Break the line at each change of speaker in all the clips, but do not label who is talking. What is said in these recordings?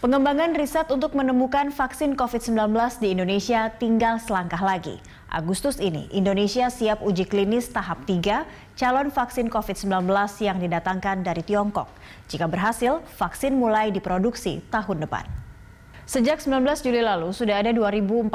Pengembangan riset untuk menemukan vaksin COVID-19 di Indonesia tinggal selangkah lagi. Agustus ini, Indonesia siap uji klinis tahap 3 calon vaksin COVID-19 yang didatangkan dari Tiongkok. Jika berhasil, vaksin mulai diproduksi tahun depan. Sejak 19 Juli lalu, sudah ada 2.400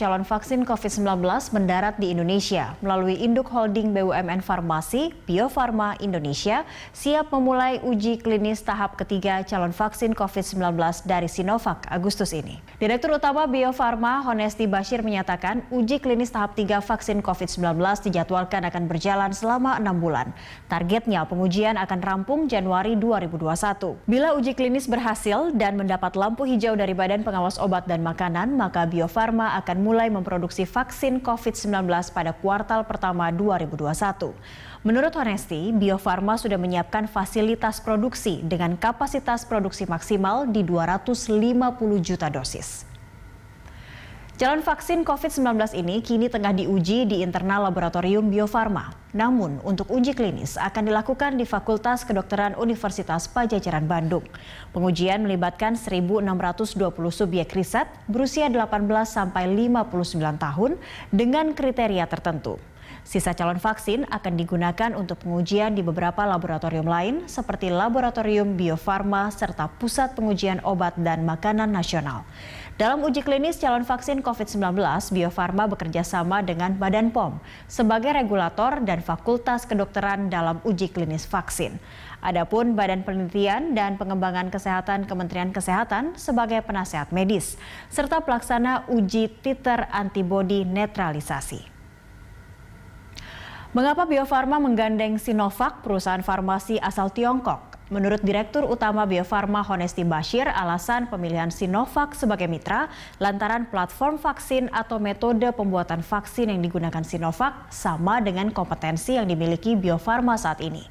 calon vaksin COVID-19 mendarat di Indonesia. Melalui induk holding BUMN Farmasi, Bio Farma Indonesia siap memulai uji klinis tahap ketiga calon vaksin COVID-19 dari Sinovac Agustus ini. Direktur Utama Bio Farma, Honesti Bashir menyatakan uji klinis tahap tiga vaksin COVID-19 dijadwalkan akan berjalan selama enam bulan. Targetnya pengujian akan rampung Januari 2021. Bila uji klinis berhasil dan mendapat lampu hijau dari Badan Badan Pengawas Obat dan Makanan, maka Bio Farma akan mulai memproduksi vaksin COVID-19 pada kuartal pertama 2021. Menurut Honesty, Bio Farma sudah menyiapkan fasilitas produksi dengan kapasitas produksi maksimal di 250 juta dosis. Jalan vaksin COVID-19 ini kini tengah diuji di internal laboratorium Bio Farma. Namun, untuk uji klinis akan dilakukan di Fakultas Kedokteran Universitas Pajajaran Bandung. Pengujian melibatkan 1.620 subjek riset berusia 18 sampai 59 tahun dengan kriteria tertentu. Sisa calon vaksin akan digunakan untuk pengujian di beberapa laboratorium lain seperti Laboratorium Bio Farma serta Pusat Pengujian Obat dan Makanan Nasional. Dalam uji klinis calon vaksin COVID-19, Bio Farma bekerja sama dengan Badan POM sebagai regulator dan Fakultas Kedokteran dalam uji klinis vaksin. Adapun Badan Penelitian dan Pengembangan Kesehatan Kementerian Kesehatan sebagai penasehat medis serta pelaksana uji titer antibodi netralisasi. Mengapa Bio Farma menggandeng Sinovac, perusahaan farmasi asal Tiongkok? Menurut Direktur Utama Bio Farma Honesti Bashir, alasan pemilihan Sinovac sebagai mitra lantaran platform vaksin atau metode pembuatan vaksin yang digunakan Sinovac sama dengan kompetensi yang dimiliki Bio Farma saat ini.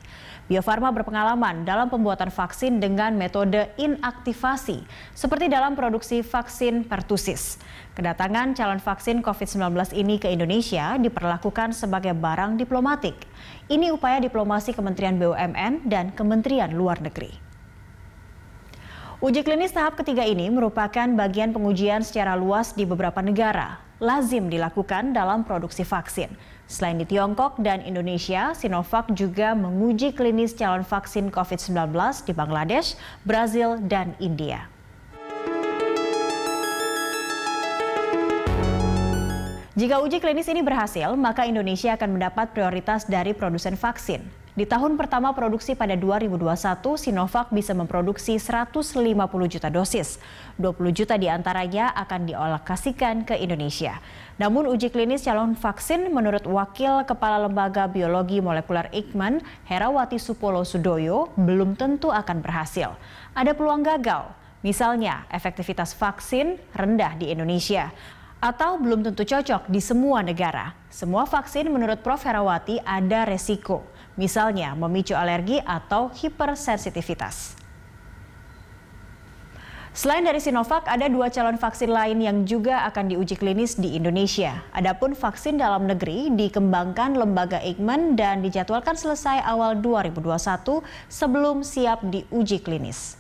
Bio Farma berpengalaman dalam pembuatan vaksin dengan metode inaktivasi, seperti dalam produksi vaksin pertusis. Kedatangan calon vaksin COVID-19 ini ke Indonesia diperlakukan sebagai barang diplomatik. Ini upaya diplomasi Kementerian BUMN dan Kementerian Luar luar negeri. Uji klinis tahap ketiga ini merupakan bagian pengujian secara luas di beberapa negara, lazim dilakukan dalam produksi vaksin. Selain di Tiongkok dan Indonesia, Sinovac juga menguji klinis calon vaksin COVID-19 di Bangladesh, Brazil, dan India. Jika uji klinis ini berhasil, maka Indonesia akan mendapat prioritas dari produsen vaksin. Di tahun pertama produksi pada 2021, Sinovac bisa memproduksi 150 juta dosis. 20 juta diantaranya akan dialokasikan ke Indonesia. Namun uji klinis calon vaksin menurut Wakil Kepala Lembaga Biologi Molekuler Ikman, Herawati Supolo Sudoyo, belum tentu akan berhasil. Ada peluang gagal, misalnya efektivitas vaksin rendah di Indonesia atau belum tentu cocok di semua negara. Semua vaksin menurut Prof. Herawati ada resiko misalnya memicu alergi atau hipersensitivitas. Selain dari Sinovac, ada dua calon vaksin lain yang juga akan diuji klinis di Indonesia. Adapun vaksin dalam negeri dikembangkan lembaga Eijkman dan dijadwalkan selesai awal 2021 sebelum siap diuji klinis.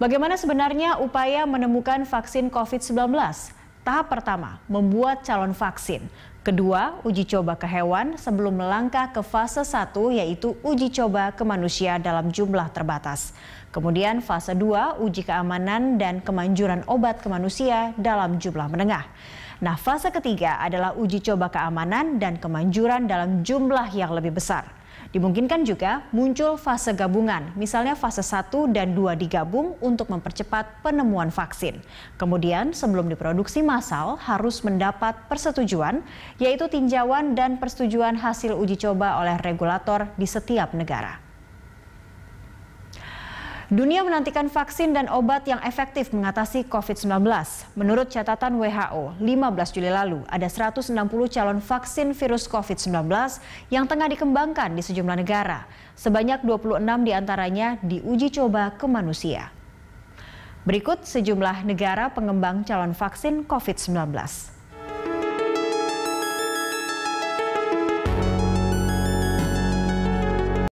Bagaimana sebenarnya upaya menemukan vaksin COVID-19? Tahap pertama, membuat calon vaksin. Kedua, uji coba ke hewan sebelum melangkah ke fase 1 yaitu uji coba ke manusia dalam jumlah terbatas. Kemudian fase 2, uji keamanan dan kemanjuran obat ke manusia dalam jumlah menengah. Nah, fase ketiga adalah uji coba keamanan dan kemanjuran dalam jumlah yang lebih besar. Dimungkinkan juga muncul fase gabungan, misalnya fase 1 dan 2 digabung untuk mempercepat penemuan vaksin. Kemudian sebelum diproduksi massal harus mendapat persetujuan, yaitu tinjauan dan persetujuan hasil uji coba oleh regulator di setiap negara. Dunia menantikan vaksin dan obat yang efektif mengatasi COVID-19. Menurut catatan WHO, 15 Juli lalu ada 160 calon vaksin virus COVID-19 yang tengah dikembangkan di sejumlah negara. Sebanyak 26 diantaranya diuji coba ke manusia. Berikut sejumlah negara pengembang calon vaksin COVID-19.